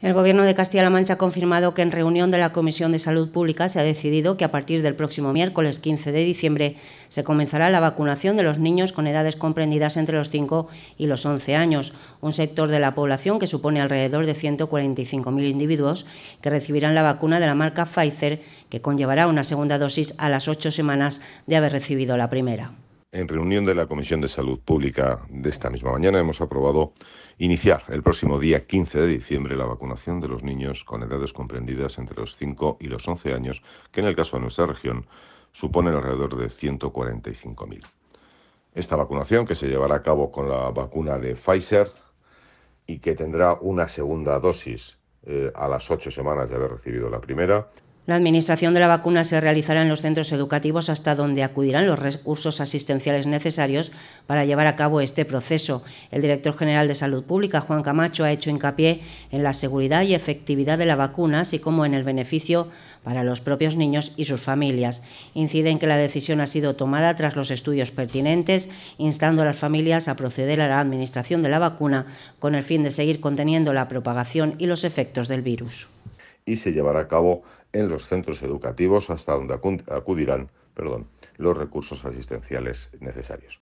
El Gobierno de Castilla-La Mancha ha confirmado que en reunión de la Comisión de Salud Pública se ha decidido que a partir del próximo miércoles 15 de diciembre se comenzará la vacunación de los niños con edades comprendidas entre los 5 y los 11 años, un sector de la población que supone alrededor de 145.000 individuos que recibirán la vacuna de la marca Pfizer, que conllevará una segunda dosis a las ocho semanas de haber recibido la primera. En reunión de la Comisión de Salud Pública de esta misma mañana hemos aprobado iniciar el próximo día 15 de diciembre la vacunación de los niños con edades comprendidas entre los 5 y los 11 años, que en el caso de nuestra región suponen alrededor de 145.000. Esta vacunación, que se llevará a cabo con la vacuna de Pfizer y que tendrá una segunda dosis eh, a las 8 semanas de haber recibido la primera, la administración de la vacuna se realizará en los centros educativos hasta donde acudirán los recursos asistenciales necesarios para llevar a cabo este proceso. El director general de Salud Pública, Juan Camacho, ha hecho hincapié en la seguridad y efectividad de la vacuna, así como en el beneficio para los propios niños y sus familias. Incide en que la decisión ha sido tomada tras los estudios pertinentes, instando a las familias a proceder a la administración de la vacuna con el fin de seguir conteniendo la propagación y los efectos del virus y se llevará a cabo en los centros educativos hasta donde acudirán perdón, los recursos asistenciales necesarios.